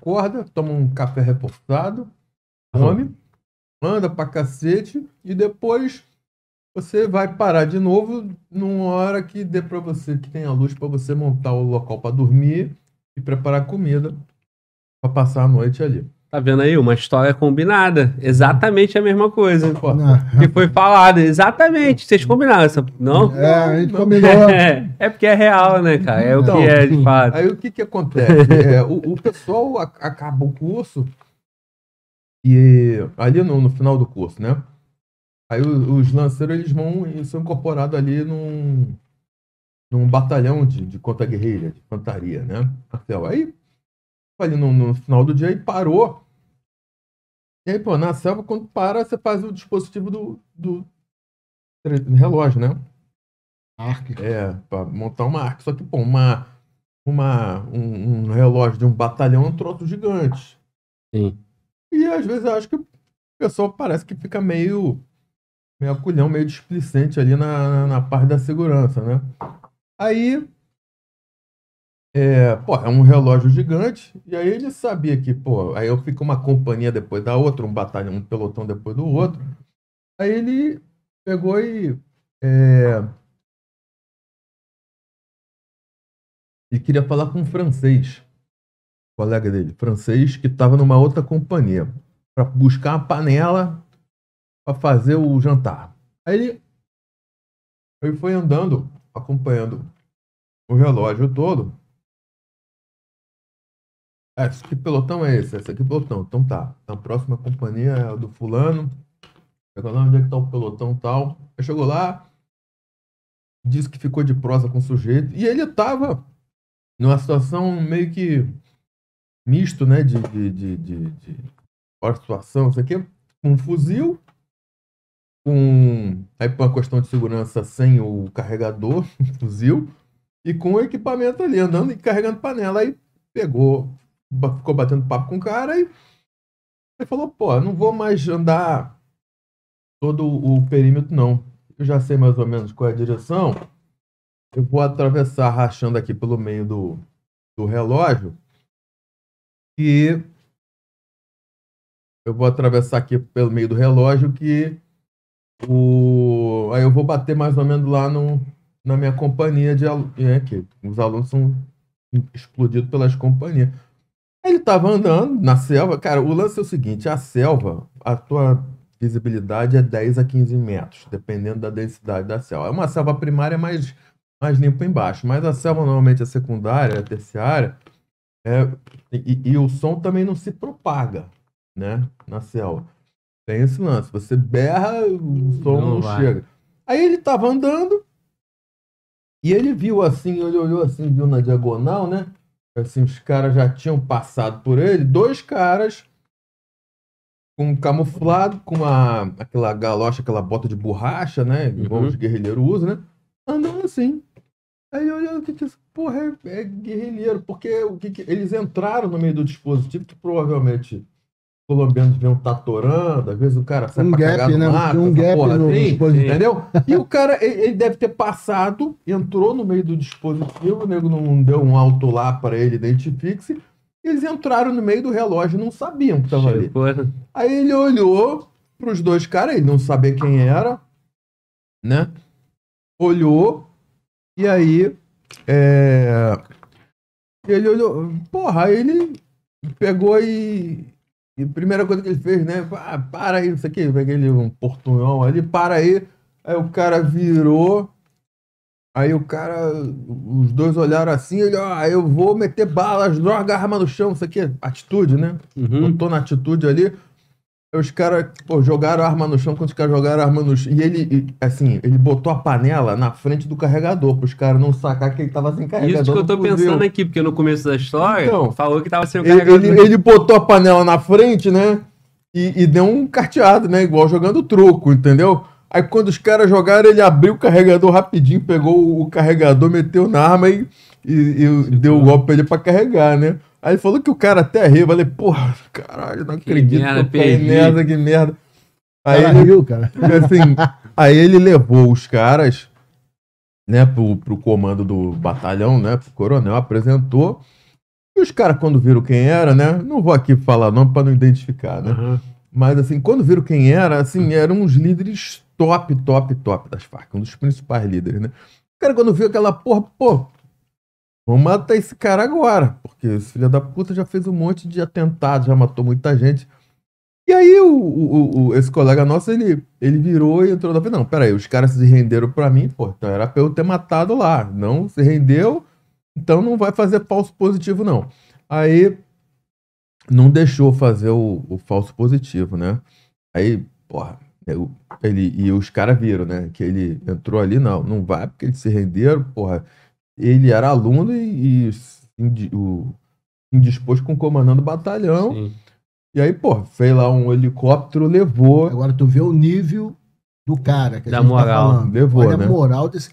acorda, toma um café reforçado, come, uhum. anda pra cacete e depois você vai parar de novo numa hora que dê para você, que tem a luz para você montar o local para dormir e preparar comida para passar a noite ali. Tá vendo aí? Uma história combinada. Exatamente a mesma coisa. que foi falada. Exatamente. Vocês combinaram essa. Não? É, a gente combinou. É, é porque é real, né, cara? É então, o que é, de então. fato. Aí o que que acontece? É, o, o, pessoal acaba o curso e ali no, no final do curso, né? Aí os lanceiros eles vão são incorporados ali num, num batalhão de, de conta guerreira de infantaria, né? Aí ali no, no, final do dia e parou e aí, pô, na selva, quando para, você faz o dispositivo do, do, relógio, né? Arque. É, pra montar uma arca. Só que, pô, uma, uma, um, um relógio de um batalhão é um troço gigante. Sim. E às vezes eu acho que o pessoal parece que fica meio. meio aculhão meio displicente ali na, na parte da segurança, né? Aí é, pô, é um relógio gigante, e aí ele sabia que, pô, aí eu fico uma companhia depois da outra, um batalhão, um pelotão depois do outro. Aí ele pegou e. É, ele queria falar com um francês, um colega dele, francês, que estava numa outra companhia, para buscar uma panela para fazer o jantar. Aí ele, ele foi andando, acompanhando o relógio todo. Ah, que pelotão é esse? Essa aqui é pelotão. Então tá. A próxima companhia é a do fulano. Chegou lá, onde é que tá o pelotão tal. Aí chegou lá, disse que ficou de prosa com o sujeito. E ele tava numa situação meio que misto, né? De, de, de, de, de situação, isso aqui. Um fuzil, com aí por uma questão de segurança sem o carregador, fuzil, e com o equipamento ali, andando e carregando panela. Aí pegou, ficou batendo papo com o cara e ele falou, pô, não vou mais andar todo o perímetro, não. Eu já sei mais ou menos qual é a direção. Eu vou atravessar rachando aqui pelo meio do, do relógio. E eu vou atravessar aqui pelo meio do relógio que o aí eu vou bater mais ou menos lá no na minha companhia de é, que os alunos são explodidos pelas companhias. Ele tava andando na selva. Cara, o lance é o seguinte: a selva, a tua visibilidade é 10 a 15 metros, dependendo da densidade da selva. É uma selva primária mais, mais limpa embaixo, mas a selva normalmente é secundária, é terciária, é, e, e o som também não se propaga, né? Na selva. Tem esse lance. Você berra, o som não, não chega. Aí ele tava andando e ele viu assim, ele olhou assim, viu na diagonal, né? Assim, os caras já tinham passado por ele. Dois caras com um camuflado, com uma, aquela galocha, aquela bota de borracha, né? que uhum. os guerrilheiros usam, né? Andando assim. Aí olhando que disse, é porra, é, é, guerrilheiro, porque o que, que, eles entraram no meio do dispositivo que provavelmente colombianos vêm tatorando, às vezes o cara sai um pra gap, né? mato, um gap porra, no assim, dispositivo. entendeu? E o cara, ele, ele, deve ter passado, entrou no meio do dispositivo, o nego não deu um alto lá para ele, identifique-se, eles entraram no meio do relógio não sabiam que estava ali. Né? Aí ele olhou para os dois caras, ele não sabia quem era, né? Olhou, e aí, é... Ele olhou, porra, aí ele pegou e e a primeira coisa que ele fez, né? Ah, para aí, não sei o que, aquele um portunhão ali, para aí. Aí o cara virou. Aí o cara, os dois olharam assim, ele, ó, ah, eu vou meter balas, droga, arma no chão, isso aqui, é atitude, né? Uhum. Botou na atitude ali. Os caras jogaram arma no chão, quando os caras jogaram arma no chão. E ele, assim, ele botou a panela na frente do carregador, pros caras não sacar que ele tava sem carregador. Isso que eu tô pensando deu. aqui, porque no começo da história, então, falou que tava sem carregador. Ele, ele, botou a panela na frente, né? E, e deu um carteado, né? Igual jogando truco, entendeu? Aí quando os caras jogaram, ele abriu o carregador rapidinho, pegou o carregador, meteu na arma e, e, e deu o um golpe pra ele pra carregar, né? Aí falou que o cara até riu. Falei, porra, caralho, não que acredito. Merda, que, que merda, que merda. Aí ele, riu, cara. Assim, aí ele levou os caras, né, pro, pro comando do batalhão, né, pro coronel, apresentou. E os caras, quando viram quem era, né, não vou aqui falar não pra não identificar, né. Uhum. Mas, assim, quando viram quem era, assim, eram uns líderes top, top, top das Farc, um dos principais líderes, né. O cara, quando viu aquela porra, pô, Vamos matar esse cara agora, porque esse filho da puta já fez um monte de atentado, já matou muita gente. E aí o, o, o, esse colega nosso, ele, ele virou e entrou na frente. Não, peraí, os caras se renderam para mim, pô, então era pra eu ter matado lá. Não se rendeu, então não vai fazer falso positivo, não. Aí não deixou fazer o, o falso positivo, né? Aí, porra, eu, ele, e os caras viram, né? Que ele entrou ali, não, não vai, porque eles se renderam, porra ele era aluno e, e indi, o, indispôs com o comandante do batalhão. Sim. E aí, pô, fez lá um helicóptero, levou. Agora tu vê o nível do cara que da a gente tá moral. tá falando. Levou, Olha né? a moral desse